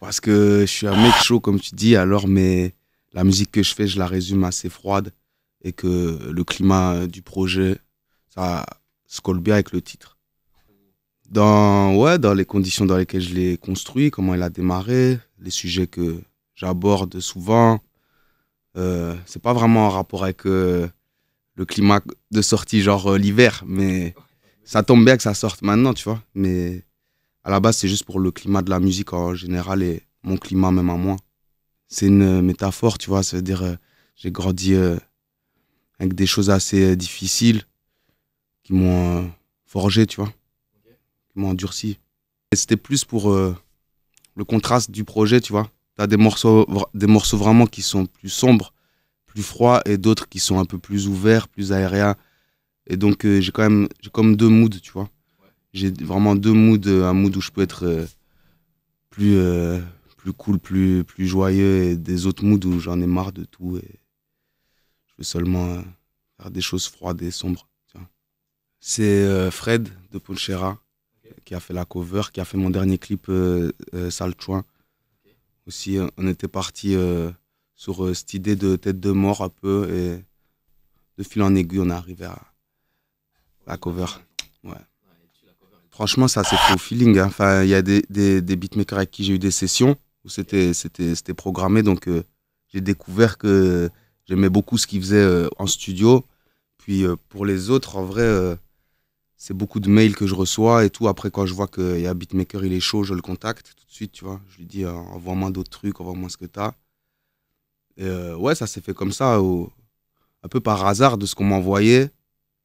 Parce que je suis un mec chaud, comme tu dis, alors, mais la musique que je fais, je la résume assez froide et que le climat du projet, ça se colle bien avec le titre. Dans, ouais, dans les conditions dans lesquelles je l'ai construit, comment il a démarré, les sujets que j'aborde souvent, euh, c'est pas vraiment en rapport avec euh, le climat de sortie, genre euh, l'hiver, mais ça tombe bien que ça sorte maintenant, tu vois. Mais à la base, c'est juste pour le climat de la musique en général et mon climat même à moi. C'est une euh, métaphore, tu vois, ça veut dire euh, j'ai grandi euh, avec des choses assez difficiles qui m'ont forgé, tu vois, qui m'ont endurci. Et c'était plus pour le contraste du projet, tu vois. T'as des morceaux, des morceaux vraiment qui sont plus sombres, plus froids, et d'autres qui sont un peu plus ouverts, plus aériens. Et donc, j'ai quand même comme deux moods, tu vois j'ai vraiment deux moods. Euh, un mood où je peux être euh, plus, euh, plus cool, plus, plus joyeux, et des autres moods où j'en ai marre de tout. Et je veux seulement faire des choses froides et sombres. C'est Fred de Ponchera qui a fait la cover, qui a fait mon dernier clip Aussi, on était parti sur cette idée de tête de mort un peu et de fil en aiguille, on est arrivé à la cover. Ouais. Franchement, ça, c'est au feeling. Hein. Enfin, il y a des, des, beatmakers avec qui j'ai eu des sessions où c'était programmé. Donc, euh, j'ai découvert que j'aimais beaucoup ce qu'ils faisaient euh, en studio. Puis, euh, pour les autres, en vrai, c'est beaucoup de mails que je reçois et tout. Après, quand je vois qu'il y a beatmaker, il est chaud, je le contacte tout de suite, tu vois. Je lui dis, envoie-moi d'autres trucs, envoie-moi ce que t'as. ouais, ça s'est fait comme ça, ou un peu par hasard de ce qu'on m'envoyait.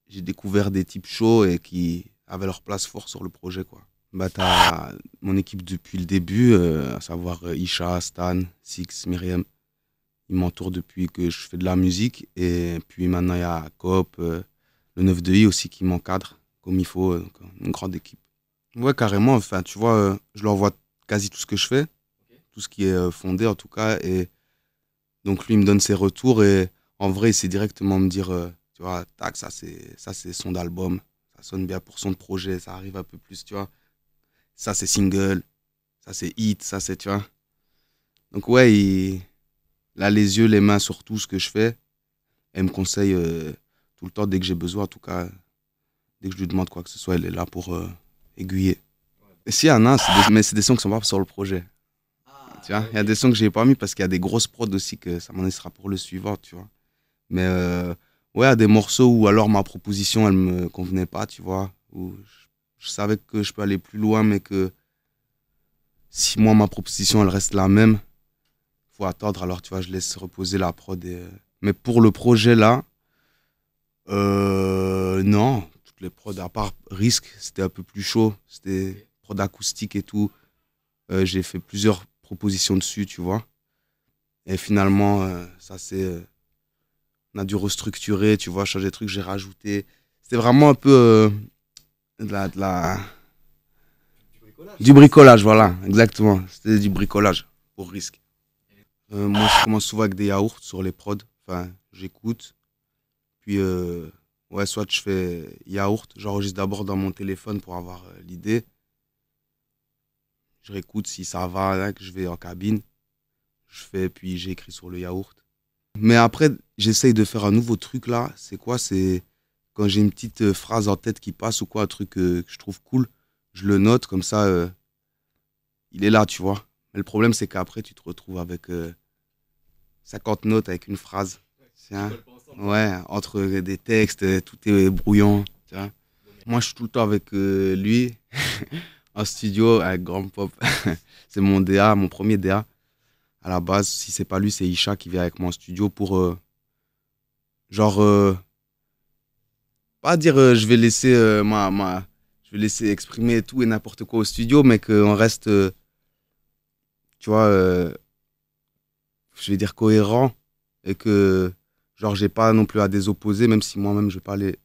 J'ai découvert des types chauds et qui avaient leur place forte sur le projet. Quoi. Bah, t'as mon équipe depuis le début, euh, à savoir euh, Isha, Stan, Six, Myriam. Ils m'entourent depuis que je fais de la musique. Et puis maintenant, il y a Coop, euh, le 9 de I aussi qui m'encadre comme il faut. Donc, une grande équipe. Ouais, carrément. Enfin, tu vois, je leur vois quasi tout ce que je fais, tout ce qui est fondé en tout cas. Et donc, lui, il me donne ses retours. Et en vrai, c'est directement me dire, tu vois, tac, ça c'est son album ça sonne bien pour son projet, ça arrive un peu plus, tu vois. Ça, c'est single, ça, c'est hit, ça, c'est, tu vois. Donc, ouais, il... là, les yeux, les mains sur tout ce que je fais. Elle me conseille euh, tout le temps, dès que j'ai besoin, en tout cas, dès que je lui demande quoi que ce soit, elle est là pour euh, aiguiller. Et si, Anna, des... mais c'est des sons qui sont pas sur le projet. Ah, tu vois, il y a des sons que j'ai pas mis parce qu'il y a des grosses prods aussi que ça m'en sera pour le suivant, tu vois. Mais. Euh, ouais, à des morceaux où alors ma proposition, elle me convenait pas, tu vois. Où je, savais que je peux aller plus loin, mais que si moi, ma proposition, elle reste la même, faut attendre. Alors, tu vois, je laisse reposer la prod. Euh, mais pour le projet là, euh, non, toutes les prods, à part Risque, c'était un peu plus chaud. C'était prod acoustique et tout. Euh, j'ai fait plusieurs propositions dessus, tu vois. Et finalement, ça s'est on a dû restructurer, tu vois, changer des trucs, j'ai rajouté. C'était vraiment un peu euh, de, la, Du bricolage. voilà, exactement. C'était du bricolage pour risque. Euh, moi, je commence souvent avec des yaourts sur les prods. Enfin, j'écoute. Puis, euh, ouais, soit je fais yaourt, j'enregistre d'abord dans mon téléphone pour avoir l'idée. Je réécoute si ça va, hein, que je vais en cabine. Je fais, puis j'écris sur le yaourt. Mais après, j'essaye de faire un nouveau truc là. C'est quoi C'est quand j'ai une petite euh, phrase en tête qui passe ou quoi, un truc euh, que je trouve cool, je le note comme ça. Euh, il est là, tu vois. Mais le problème, c'est qu'après, tu te retrouves avec 50 notes avec une phrase. Ouais, entre des textes, tout est brouillant. Moi, je suis tout le temps avec lui en studio avec Grand Pop. c'est mon DA, mon premier DA à la base, si c'est pas lui, c'est Isha qui vient avec mon studio pour. Euh, genre. Euh, pas dire euh, je vais laisser ma, ma, Je vais laisser exprimer tout et n'importe quoi au studio, mais qu'on reste. tu vois. je vais dire cohérent. Et que. Genre, j'ai pas non plus à désopposer, même si moi-même je vais pas aller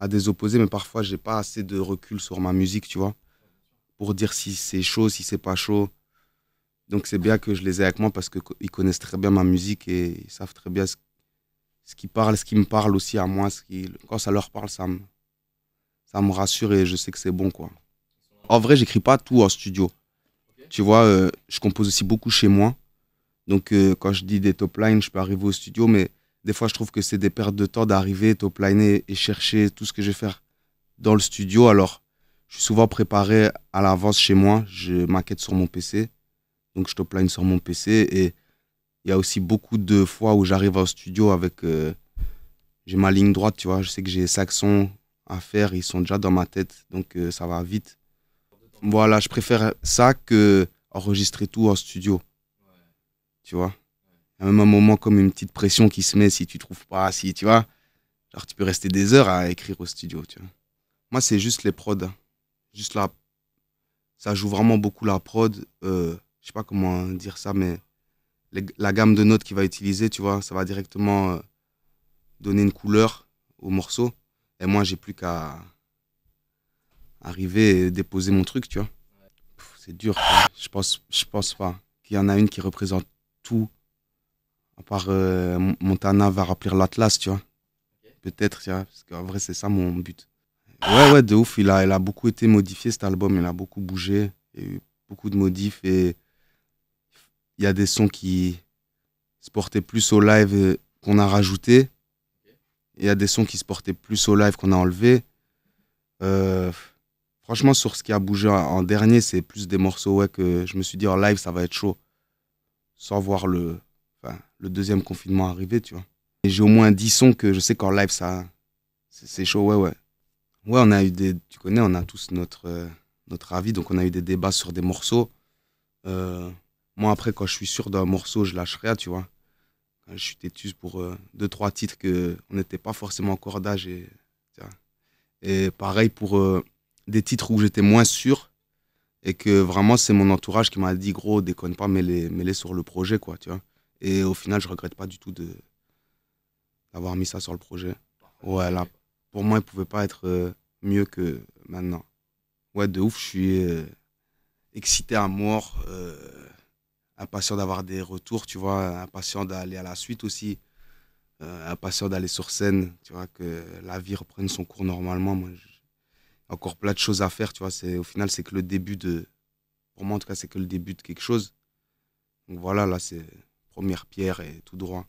à désopposer. mais parfois j'ai pas assez de recul sur ma musique, tu vois. Pour dire si c'est chaud, si c'est pas chaud donc c'est bien que je les ai avec moi parce qu'ils connaissent très bien ma musique et ils savent très bien ce, qui parle, ce qui me parle aussi à moi. Ce quand ça leur parle, ça me, ça me rassure et je sais que c'est bon. quoi. En vrai, j'écris pas tout en studio. Tu vois, euh, je compose aussi beaucoup chez moi. Donc euh, quand je dis des top lines, je peux arriver au studio, mais des fois je trouve que c'est des pertes de temps d'arriver, top line et chercher tout ce que je vais faire dans le studio. Alors je suis souvent préparé à l'avance chez moi, je maquette sur mon PC donc je top-line sur mon PC. Et il y a aussi beaucoup de fois où j'arrive au studio avec. Euh, j'ai ma ligne droite, tu vois. Je sais que j'ai 5 sons à faire, ils sont déjà dans ma tête, donc euh, ça va vite. Voilà, je préfère ça que enregistrer tout en studio. Tu vois Il y a même un moment comme une petite pression qui se met si tu trouves pas, si tu vois. Genre, tu peux rester des heures à écrire au studio, tu vois. Moi, c'est juste les prods. Hein. Juste la. Ça joue vraiment beaucoup la prod. Euh, je sais pas comment dire ça, mais la gamme de notes qu'il va utiliser, tu vois, ça va directement euh, donner une couleur au morceau. Et moi, j'ai plus qu'à arriver et déposer mon truc, tu vois. C'est dur. Je pense, je pense pas qu'il y en a une qui représente tout. À part euh, Montana va remplir l'Atlas, tu vois. Peut-être, tu vois, parce qu'en vrai, c'est ça mon but. Ouais, ouais, de ouf. Il a, il a beaucoup été modifié cet album. Il a beaucoup bougé. Il a eu beaucoup de modifs et il y a des sons qui se portaient plus au live euh, qu'on a rajouté. Il y a des sons qui se portaient plus au live qu'on a enlevé. Euh, franchement, sur ce qui a bougé en dernier, c'est plus des morceaux ouais, que je me suis dit en live, ça va être chaud. Sans voir le, le deuxième confinement arriver, tu vois. j'ai au moins 10 sons que je sais qu'en live, ça, c'est chaud, ouais, ouais. Ouais, on a eu des. Tu connais, on a tous notre, euh, notre avis, donc on a eu des débats sur des morceaux. Moi, après, quand je suis sûr d'un morceau, je lâche rien, tu vois. quand Je suis têtu pour euh, deux, trois titres que on n'était pas forcément encore d'âge. Et, pareil pour euh, des titres où j'étais moins sûr et que vraiment, c'est mon entourage qui m'a dit, gros, déconne pas, mets-les, sur le projet, quoi, tu vois. Et au final, je regrette pas du tout d'avoir mis ça sur le projet. Ouais, là, pour moi, il pouvait pas être euh, mieux que maintenant. Ouais, de ouf, je suis excité à mort impatient d'avoir des retours, tu vois, impatient d'aller à la suite aussi, euh, impatient d'aller sur scène, tu vois, que la vie reprenne son cours normalement. Moi, encore plein de choses à faire, tu vois. C'est, au final, c'est que le début de. Pour moi, en tout cas, c'est que le début de quelque chose. Donc voilà, là, c'est première pierre et tout droit.